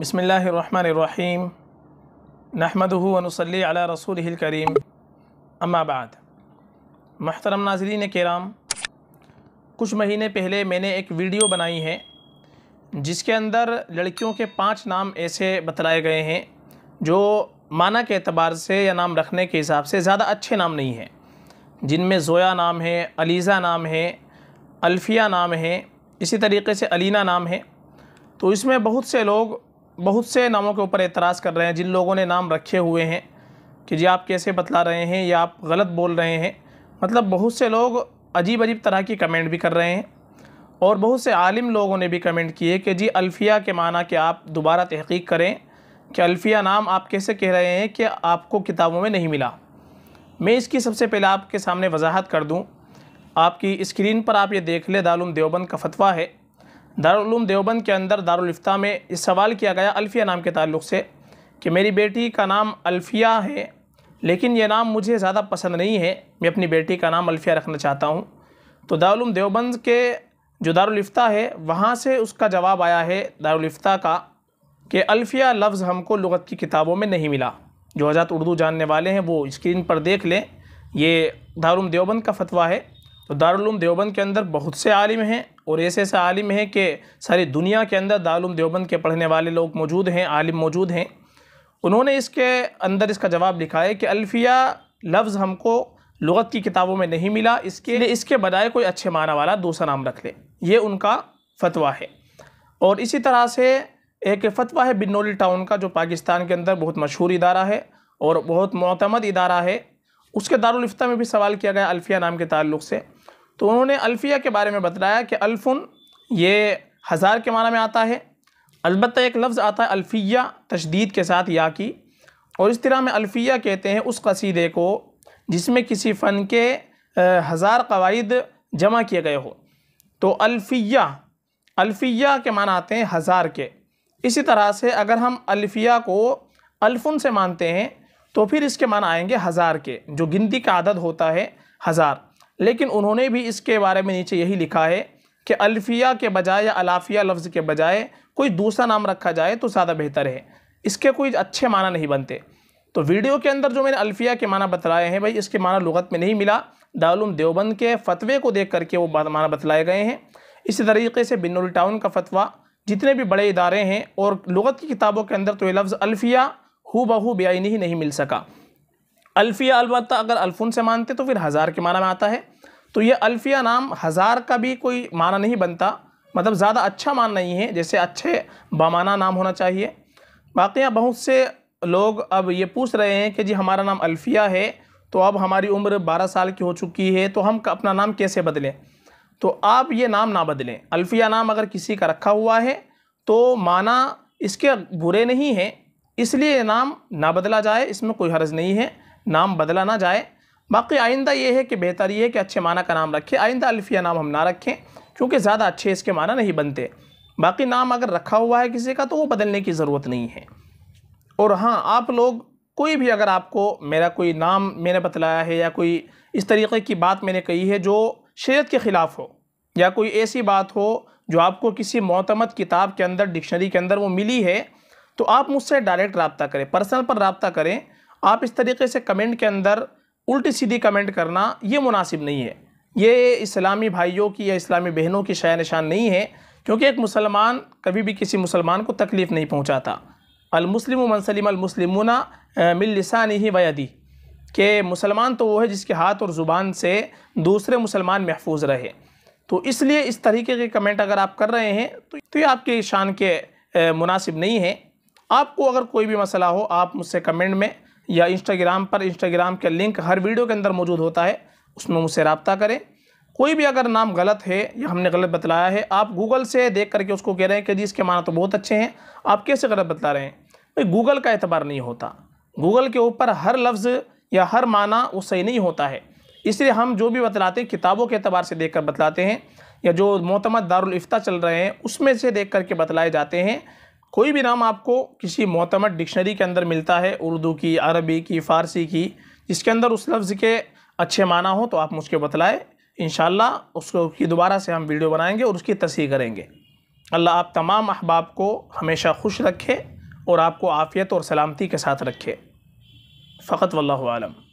बसमीम नहमदनसली अला रसूल करीम अम्माबाद महतरम नाजरीन कराम कुछ महीने पहले मैंने एक वीडियो बनाई है जिसके अंदर लड़कियों के पाँच नाम ऐसे बतलाए गए हैं जो माना के अतबार से या नाम रखने के हिसाब से ज़्यादा अच्छे नाम नहीं हैं जिनमें ज़ोया नाम है अलीज़ा नाम है अल्फिया नाम है इसी तरीके से अलीना नाम है तो इसमें बहुत से लोग बहुत से नामों के ऊपर एतराज़ कर रहे हैं जिन लोगों ने नाम रखे हुए हैं कि जी आप कैसे बतला रहे हैं या आप गलत बोल रहे हैं मतलब बहुत से लोग अजीब अजीब तरह की कमेंट भी कर रहे हैं और बहुत से आलिम लोगों ने भी कमेंट किए कि जी अल्फ़िया के माना कि आप दोबारा तहकीक करें कि अल्फ़िया नाम आप कैसे कह रहे हैं कि आपको किताबों में नहीं मिला मैं इसकी सबसे पहले आपके सामने वजाहत कर दूं आपकी स्क्रीन पर आप ये देख लें दारुम देवबंद का फतवा है दारूम देवबंद के अंदर दारुलफ्ता में इस सवाल किया गया अल्फ़िया नाम के ताल्लुक से कि मेरी बेटी का नाम अल्फ़िया है लेकिन यह नाम मुझे ज़्यादा पसंद नहीं है मैं अपनी बेटी का नाम अल्फ़िया रखना चाहता हूँ तो दारूम देवबंद के जो दारुलफ्ता है वहाँ से उसका जवाब आया है दारुलफ्ता का कि अल्फ़िया लफ्ज़ हमको लगत की किताबों में नहीं मिला जो हज़ात उर्दू जानने वाले हैं वो स्क्रीन पर देख लें ये दारूम देवबंद का फतवा है तो दारुलूम देवबंद के अंदर बहुत से आलिम हैं और ऐसे ऐसे आलिम हैं कि सारी दुनिया के अंदर दारुलूम देवबंद के पढ़ने वाले लोग मौजूद हैं आलिम मौजूद हैं उन्होंने इसके अंदर इसका जवाब लिखा है कि अल्फ़िया लफ्ज़ हमको लगत की किताबों में नहीं मिला इसके लिए इसके बजाय कोई अच्छे माना वाला दूसरा नाम रख ले ये उनका फतवा है और इसी तरह से एक फतवा है बिनोली टाउन का जो पाकिस्तान के अंदर बहुत मशहूर इदारा है और बहुत मतमद इदारा है उसके दारुलफ्ता में भी सवाल किया गया अल्फिया नाम के ताल्लुक से तो उन्होंने अल्फ़िया के बारे में बताया कि अल्फ़ुन ये हज़ार के माना में आता है अलबत् एक लफ्ज़ आता है अल्फ़िया तशदीद के साथ या की और इस तरह में अल्फ़िया कहते हैं उस कसीदे को जिसमें किसी फ़न के हज़ार कवायद जमा किए गए हो तो अल्फ़िया अल्फ़िया के माना आते हैं हज़ार के इसी तरह से अगर हम अल्फ़िया को अल्फ़ुन से मानते हैं तो फिर इसके मान आएंगे हज़ार के जो गिनती का आदद होता है हज़ार लेकिन उन्होंने भी इसके बारे में नीचे यही लिखा है कि अल्फिया के बजाय या अलाफिया लफ्ज़ के बजाय कोई दूसरा नाम रखा जाए तो ज़्यादा बेहतर है इसके कोई अच्छे माना नहीं बनते तो वीडियो के अंदर जो मैंने अल्फिया के माना बतलाए हैं भाई इसके माना लुगत में नहीं मिला दारुम देवबंद के फतवे को देख करके वो माना बतलाए गए हैं इसी तरीके से बिन्नुल टाउन का फतवा जितने भी बड़े इदारे हैं और लगत की किताबों के अंदर तो ये लफ्ज़ अल्फिया हु बहू बेआनी ही नहीं मिल सका अल्फिया अलबत् अगर अल्फुन से मानते तो फिर हज़ार के माना में आता है तो ये अल्फ़िया नाम हज़ार का भी कोई माना नहीं बनता मतलब ज़्यादा अच्छा मान नहीं है जैसे अच्छे बामाना नाम होना चाहिए बाक़ी बहुत से लोग अब ये पूछ रहे हैं कि जी हमारा नाम अल्फ़िया है तो अब हमारी उम्र 12 साल की हो चुकी है तो हम अपना नाम कैसे बदलें तो आप ये नाम ना बदलें अल्फ़िया नाम अगर किसी का रखा हुआ है तो माना इसके बुरे नहीं हैं इसलिए नाम ना बदला जाए इसमें कोई हर्ज नहीं है नाम बदला ना जाए बाकी आइंदा ये है कि बेहतर ये है कि अच्छे माना का नाम रखें आइंदा अल्फिया नाम हम ना रखें क्योंकि ज़्यादा अच्छे इसके माना नहीं बनते बाकी नाम अगर रखा हुआ है किसी का तो वो बदलने की ज़रूरत नहीं है और हाँ आप लोग कोई भी अगर आपको मेरा कोई नाम मैंने बतलाया है या कोई इस तरीके की बात मैंने कही है जो शरीत के ख़िलाफ़ हो या कोई ऐसी बात हो जो आपको किसी मोतमद किताब के अंदर डिक्शनरी के अंदर वो मिली है तो आप मुझसे डायरेक्ट रबता करें पर्सनल पर रबता करें आप इस तरीके से कमेंट के अंदर उल्टी सीधी कमेंट करना ये मुनासिब नहीं है ये इस्लामी भाइयों की या इस्लामी बहनों की शाय निशान नहीं है क्योंकि एक मुसलमान कभी भी किसी मुसलमान को तकलीफ़ नहीं पहुँचाता अलमुस्लिम मनसलिम अलमुसलिमुना मिलसान ही वयदी कि मुसलमान तो वो है जिसके हाथ और ज़ुबान से दूसरे मुसलमान महफूज रहे तो इसलिए इस तरीके के कमेंट अगर आप कर रहे हैं तो, तो ये आपके शान के मुनासिब नहीं है आपको अगर कोई भी मसला हो आप मुझसे कमेंट में या इंस्टाग्राम पर इंस्टाग्राम के लिंक हर वीडियो के अंदर मौजूद होता है उसमें मुझसे रबता करें कोई भी अगर नाम गलत है या हमने गलत बतलाया है आप गूगल से देख करके उसको कह रहे हैं कि जी इसके माना तो बहुत अच्छे हैं आप कैसे गलत बतला रहे हैं भाई गूगल का एतबार नहीं होता गूगल के ऊपर हर लफ्ज़ या हर माना वो सही नहीं होता है इसलिए हम जो भी बतलाते हैं किताबों के अतबार से देख कर बतलाते हैं या जो मोतमद दारुलफ्ता चल रहे हैं उसमें से देख करके बतलाए जाते हैं कोई भी नाम आपको किसी मोतमद डिक्शनरी के अंदर मिलता है उर्दू की अरबी की फ़ारसी की जिसके अंदर उस लफ्ज़ के अच्छे माना हो तो आप मुझके बतलाएँ इन उसको की दोबारा से हम वीडियो बनाएंगे और उसकी तस्ह करेंगे अल्लाह आप तमाम अहबाब को हमेशा खुश रखे और आपको आफ़ियत और सलामती के साथ रखे फ़कत वल्लम